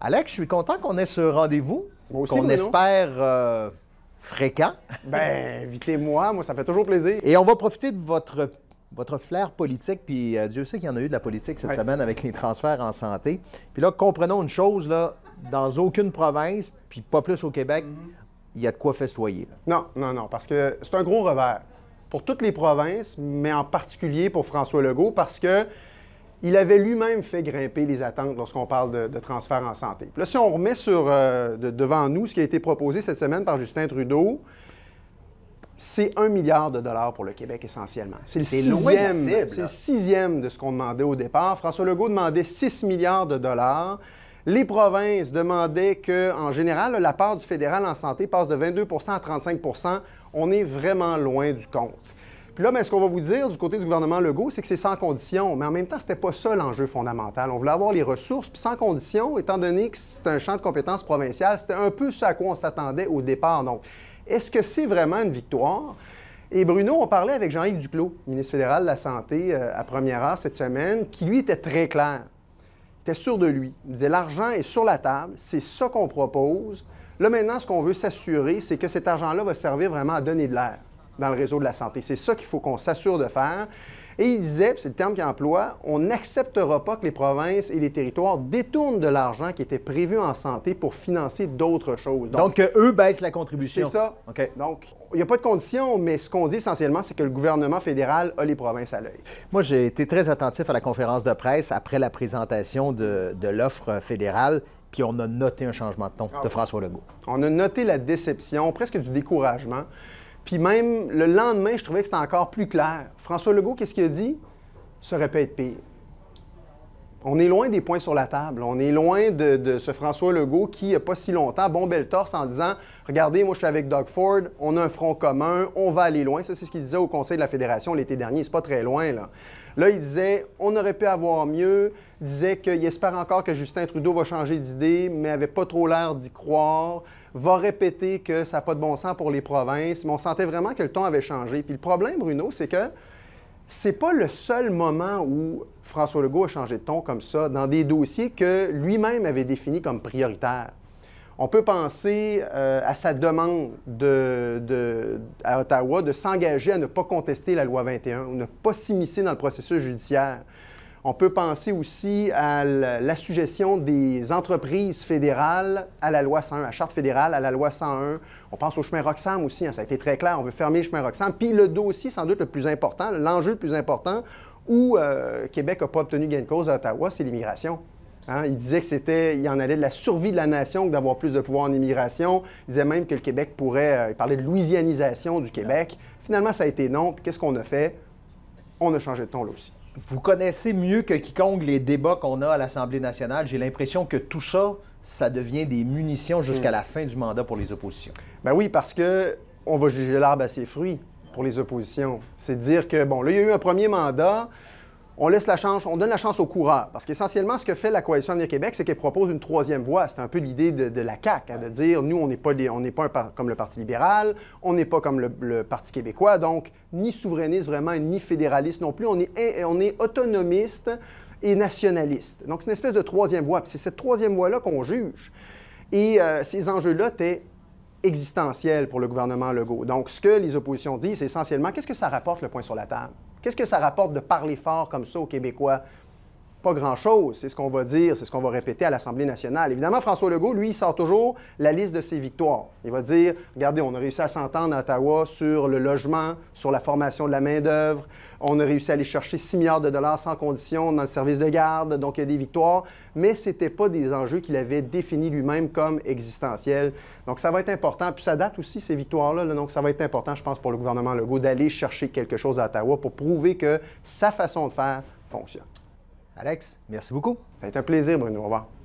Alex, je suis content qu'on ait ce rendez-vous, qu'on espère euh, fréquent. Ben, invitez-moi, moi, ça fait toujours plaisir. Et on va profiter de votre, votre flair politique, puis euh, Dieu sait qu'il y en a eu de la politique cette semaine avec les transferts en santé. Puis là, comprenons une chose, là, dans aucune province, puis pas plus au Québec, il y a de quoi festoyer. Non, non, non, parce que c'est un gros revers pour toutes les provinces, mais en particulier pour François Legault, parce que il avait lui-même fait grimper les attentes lorsqu'on parle de, transfert en santé. Puis là, si on remet sur, euh, devant nous ce qui a été proposé cette semaine par Justin Trudeau, c'est un milliard de dollars pour le Québec essentiellement. C'est le, sixième de ce qu'on demandait au départ. François Legault demandait 6 milliards de dollars. Les provinces demandaient que, en général, la part du fédéral en santé passe de 22 à 35 On est vraiment loin du compte. Puis là, ben, ce qu'on va vous dire du côté du gouvernement Legault, c'est que c'est sans condition. Mais en même temps, ce n'était pas ça l'enjeu fondamental. On voulait avoir les ressources, puis sans condition, étant donné que c'est un champ de compétences provinciales, c'était un peu ce à quoi on s'attendait au départ. Donc, est-ce que c'est vraiment une victoire? Et Bruno, on parlait avec Jean-Yves Duclos, ministre fédéral de la Santé, euh, à première heure cette semaine, qui lui était très clair. Il était sûr de lui. Il disait l'argent est sur la table, c'est ça qu'on propose. Là, maintenant, ce qu'on veut s'assurer, c'est que cet argent-là va servir vraiment à donner de l'air dans le réseau de la santé. C'est ça qu'il faut qu'on s'assure de faire. Et il disait, c'est le terme qu'il emploie, on n'acceptera pas que les provinces et les territoires détournent de l'argent qui était prévu en santé pour financer d'autres choses. Donc, qu'eux eux baissent la contribution. C'est ça. Ok. Donc, il n'y a pas de condition, mais ce qu'on dit essentiellement, c'est que le gouvernement fédéral a les provinces à l'œil. Moi, j'ai été très attentif à la conférence de presse après la présentation de, l'offre fédérale puis on a noté un changement de ton de ah François Legault. On a noté la déception, presque du découragement. Puis même le lendemain, je trouvais que c'était encore plus clair. François Legault, qu'est-ce qu'il a dit? Ça aurait pu être pire. On est loin des points sur la table. On est loin de, ce François Legault qui, il n'y a pas si longtemps, bombait le torse en disant Regardez, moi, je suis avec Doug Ford, on a un front commun, on va aller loin. Ça, c'est ce qu'il disait au Conseil de la Fédération l'été dernier. C'est pas très loin, là. il disait On aurait pu avoir mieux. Il disait qu'il espère encore que Justin Trudeau va changer d'idée, mais avait pas trop l'air d'y croire. Va répéter que ça n'a pas de bon sens pour les provinces. Mais on sentait vraiment que le ton avait changé. Puis le problème, Bruno, c'est que c'est pas le seul moment où François Legault a changé de ton comme ça dans des dossiers que lui-même avait définis comme prioritaires. On peut penser euh, à sa demande à Ottawa de s'engager à ne pas contester la loi 21 ou ne pas s'immiscer dans le processus judiciaire. On peut penser aussi à la suggestion des entreprises fédérales à la loi 101, à la Charte fédérale, à la loi 101. On pense au chemin Roxham aussi, hein, ça a été très clair, on veut fermer le chemin Roxham. Puis le dossier, sans doute le plus important, l'enjeu le plus important, où euh, Québec n'a pas obtenu gain de cause à Ottawa, c'est l'immigration. Hein, il disait que c'était, il en allait de la survie de la nation que d'avoir plus de pouvoir en immigration. Il disait même que le Québec pourrait, parler euh, il parlait de louisianisation du Québec. Ah. Finalement, ça a été non. Puis qu'est-ce qu'on a fait? On a changé de ton là aussi vous connaissez mieux que quiconque les débats qu'on a à l'Assemblée nationale. J'ai l'impression que tout ça, ça devient des munitions jusqu'à hmm. la fin du mandat pour les oppositions. Ben oui, parce que on va juger l'arbre à ses fruits pour les oppositions. C'est dire que, bon, là, il y a eu un premier mandat on laisse la chance, on donne la chance aux coureurs. Parce qu'essentiellement, ce que fait la Coalition Avenir Québec, c'est qu'elle propose une troisième voie. C'est un peu l'idée de, la CAQ, hein, de dire nous, on n'est pas, pas comme le Parti libéral, on n'est pas comme le, Parti québécois, donc ni souverainiste vraiment, ni fédéraliste non plus. On est, eh, on est autonomiste et nationaliste. Donc, c'est une espèce de troisième voie. Puis c'est cette troisième voie-là qu'on juge. Et euh, ces enjeux-là étaient existentiels pour le gouvernement Legault. Donc, ce que les oppositions disent, c'est essentiellement qu'est-ce que ça rapporte le point sur la table? Qu'est-ce que ça rapporte de parler fort comme ça aux Québécois? pas grand-chose. C'est ce qu'on va dire, c'est ce qu'on va répéter à l'Assemblée nationale. Évidemment, François Legault, lui, il sort toujours la liste de ses victoires. Il va dire, regardez, on a réussi à s'entendre à Ottawa sur le logement, sur la formation de la main-d'œuvre, on a réussi à aller chercher 6 milliards de dollars sans condition dans le service de garde, donc il y a des victoires, mais ce n'était pas des enjeux qu'il avait définis lui-même comme existentiels. Donc ça va être important, puis ça date aussi, ces victoires là, donc ça va être important, je pense, pour le gouvernement Legault d'aller chercher quelque chose à Ottawa pour prouver que sa façon de faire fonctionne. Alex, merci beaucoup. Ça a été un plaisir, Bruno. Au revoir.